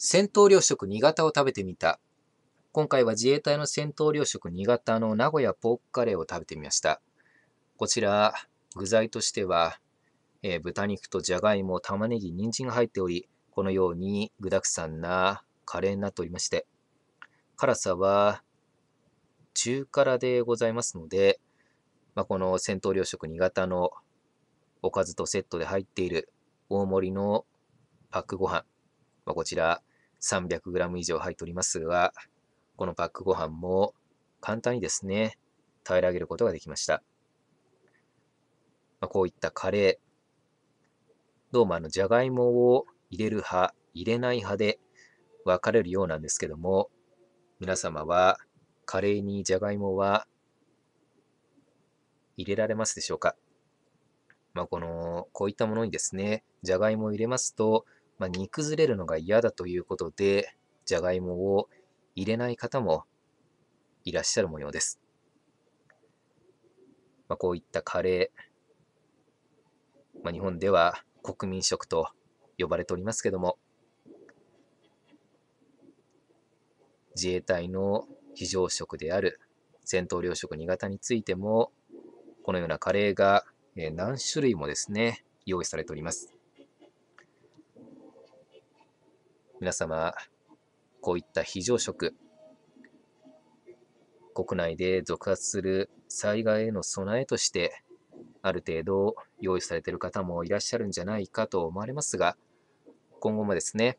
戦闘糧食新潟を食べてみた。今回は自衛隊の戦闘糧食新潟の名古屋ポークカレーを食べてみました。こちら、具材としては、えー、豚肉とじゃがいも、玉ねぎ、人参が入っており、このように具沢山なカレーになっておりまして、辛さは中辛でございますので、まあ、この戦闘糧食新潟のおかずとセットで入っている大盛りのパックご飯、まあ、こちら 300g 以上入っておりますが、このパックご飯も簡単にですね、平らげることができました。まあ、こういったカレー、どうもあの、じゃがいもを入れる派、入れない派で分かれるようなんですけども、皆様はカレーにじゃがいもは入れられますでしょうかまあ、この、こういったものにですね、じゃがいもを入れますと、まあ、煮崩れるのが嫌だということで、じゃがいもを入れない方もいらっしゃる模様です。まあ、こういったカレー、まあ、日本では国民食と呼ばれておりますけども、自衛隊の非常食である戦闘糧食2型についても、このようなカレーが何種類もですね、用意されております。皆様、こういった非常食、国内で続発する災害への備えとして、ある程度用意されている方もいらっしゃるんじゃないかと思われますが、今後もですね、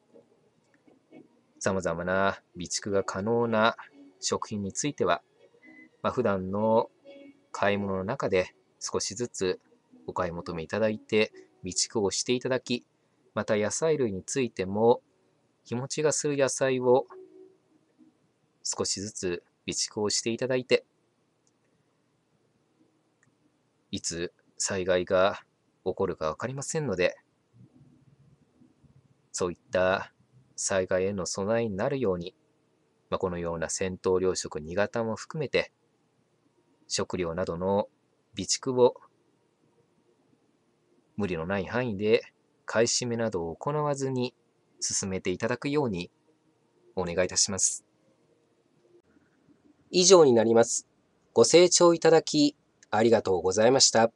さまざまな備蓄が可能な食品については、まあ、普段の買い物の中で少しずつお買い求めいただいて、備蓄をしていただき、また野菜類についても日持ちがする野菜を少しずつ備蓄をしていただいて、いつ災害が起こるか分かりませんので、そういった災害への備えになるように、まあ、このような戦闘糧食2型も含めて、食料などの備蓄を無理のない範囲で買い占めなどを行わずに進めていただくようにお願いいたします。以上になります。ご清聴いただきありがとうございました。